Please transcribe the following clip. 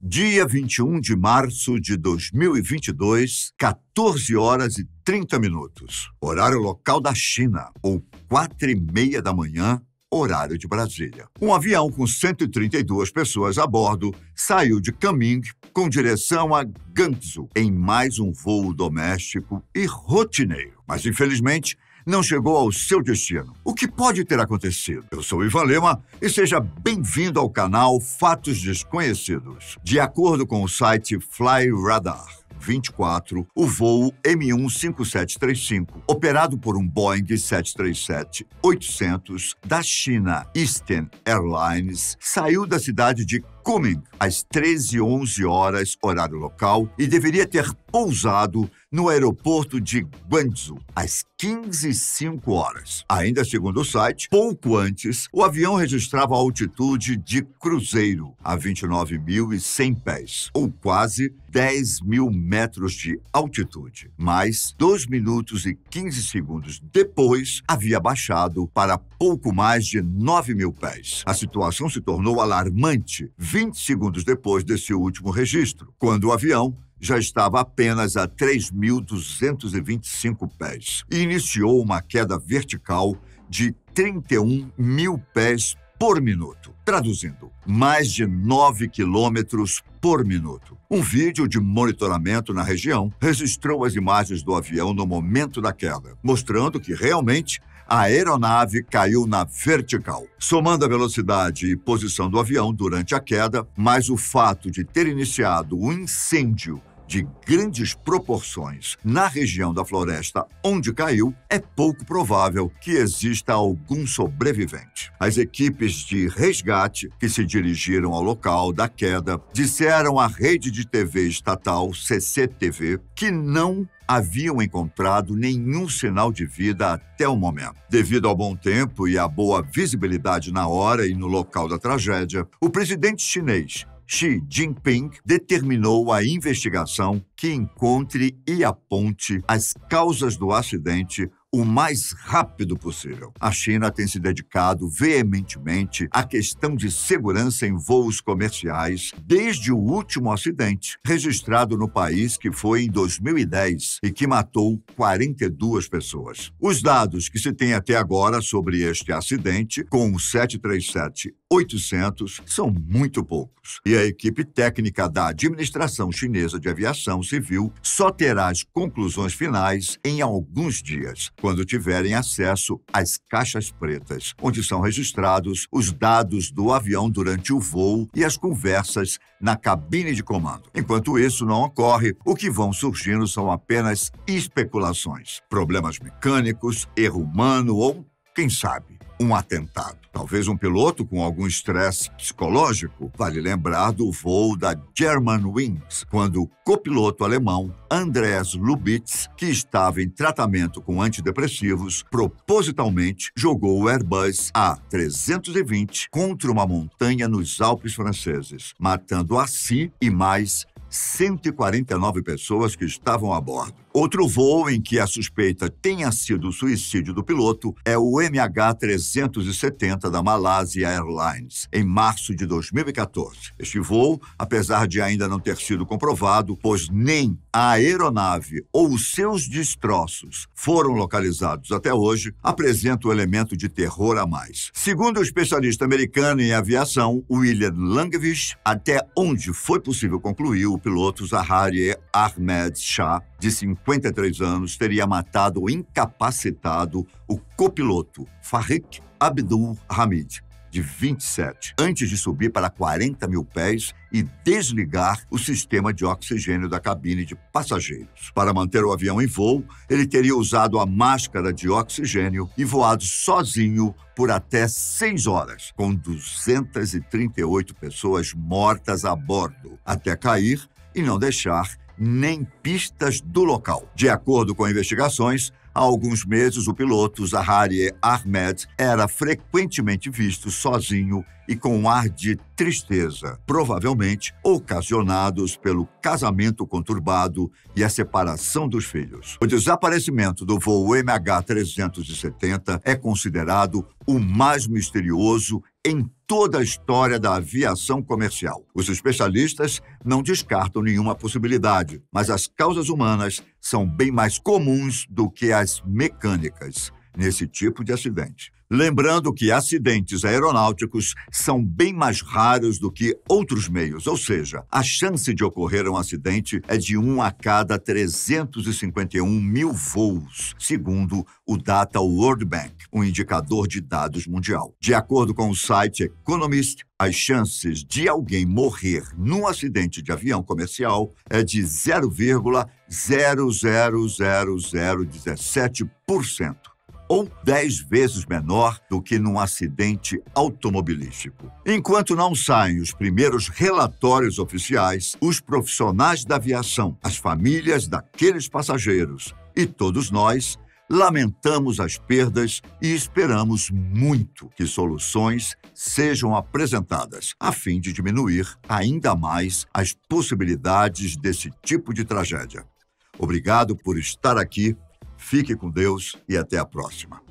Dia 21 de março de 2022, 14 horas e 30 minutos. Horário local da China, ou 4 e meia da manhã, horário de Brasília. Um avião com 132 pessoas a bordo saiu de Kaming com direção a Gansu, em mais um voo doméstico e rotineiro. Mas, infelizmente, não chegou ao seu destino. O que pode ter acontecido? Eu sou Ivan Lema e seja bem-vindo ao canal Fatos Desconhecidos. De acordo com o site Fly Radar. 24, o voo M15735, operado por um Boeing 737-800 da China Eastern Airlines, saiu da cidade de Cumming, às 13 11 horas, horário local, e deveria ter pousado no aeroporto de Guangzhou, às 15 5 horas. Ainda segundo o site, pouco antes, o avião registrava a altitude de cruzeiro, a 29.100 pés, ou quase 10 mil metros de altitude. Mas, 2 minutos e 15 segundos depois, havia baixado para pouco mais de 9 mil pés. A situação se tornou alarmante. 20 segundos depois desse último registro, quando o avião já estava apenas a 3.225 pés e iniciou uma queda vertical de 31 mil pés por minuto. Traduzindo, mais de 9 quilômetros por minuto. Um vídeo de monitoramento na região registrou as imagens do avião no momento da queda, mostrando que realmente a aeronave caiu na vertical. Somando a velocidade e posição do avião durante a queda, mais o fato de ter iniciado o um incêndio de grandes proporções na região da floresta onde caiu, é pouco provável que exista algum sobrevivente. As equipes de resgate que se dirigiram ao local da queda disseram à rede de TV estatal CCTV que não haviam encontrado nenhum sinal de vida até o momento. Devido ao bom tempo e à boa visibilidade na hora e no local da tragédia, o presidente chinês Xi Jinping determinou a investigação que encontre e aponte as causas do acidente o mais rápido possível. A China tem se dedicado veementemente à questão de segurança em voos comerciais desde o último acidente registrado no país, que foi em 2010 e que matou 42 pessoas. Os dados que se tem até agora sobre este acidente com o 737-800 são muito poucos. E a equipe técnica da Administração Chinesa de Aviação Civil só terá as conclusões finais em alguns dias quando tiverem acesso às caixas pretas, onde são registrados os dados do avião durante o voo e as conversas na cabine de comando. Enquanto isso não ocorre, o que vão surgindo são apenas especulações, problemas mecânicos, erro humano ou, quem sabe, um atentado. Talvez um piloto com algum estresse psicológico. Vale lembrar do voo da Germanwings, quando o copiloto alemão Andreas Lubitz, que estava em tratamento com antidepressivos, propositalmente jogou o Airbus A320 contra uma montanha nos Alpes franceses, matando a si e mais 149 pessoas que estavam a bordo. Outro voo em que a suspeita tenha sido o suicídio do piloto é o MH370 da Malaysia Airlines, em março de 2014. Este voo, apesar de ainda não ter sido comprovado, pois nem a aeronave ou os seus destroços foram localizados até hoje, apresenta o um elemento de terror a mais. Segundo o especialista americano em aviação, William Langevich, até onde foi possível concluir, o piloto Zahari Ahmed Shah de 53 anos, teria matado ou incapacitado o copiloto Farik Abdul Hamid, de 27, antes de subir para 40 mil pés e desligar o sistema de oxigênio da cabine de passageiros. Para manter o avião em voo, ele teria usado a máscara de oxigênio e voado sozinho por até 6 horas, com 238 pessoas mortas a bordo, até cair e não deixar nem pistas do local. De acordo com investigações, Há alguns meses, o piloto Zahari Ahmed era frequentemente visto sozinho e com um ar de tristeza, provavelmente ocasionados pelo casamento conturbado e a separação dos filhos. O desaparecimento do voo MH370 é considerado o mais misterioso em toda a história da aviação comercial. Os especialistas não descartam nenhuma possibilidade, mas as causas humanas são bem mais comuns do que as mecânicas nesse tipo de acidente. Lembrando que acidentes aeronáuticos são bem mais raros do que outros meios, ou seja, a chance de ocorrer um acidente é de 1 a cada 351 mil voos, segundo o Data World Bank um indicador de dados mundial. De acordo com o site Economist, as chances de alguém morrer num acidente de avião comercial é de 0,00017%, ou 10 vezes menor do que num acidente automobilístico. Enquanto não saem os primeiros relatórios oficiais, os profissionais da aviação, as famílias daqueles passageiros e todos nós Lamentamos as perdas e esperamos muito que soluções sejam apresentadas, a fim de diminuir ainda mais as possibilidades desse tipo de tragédia. Obrigado por estar aqui, fique com Deus e até a próxima.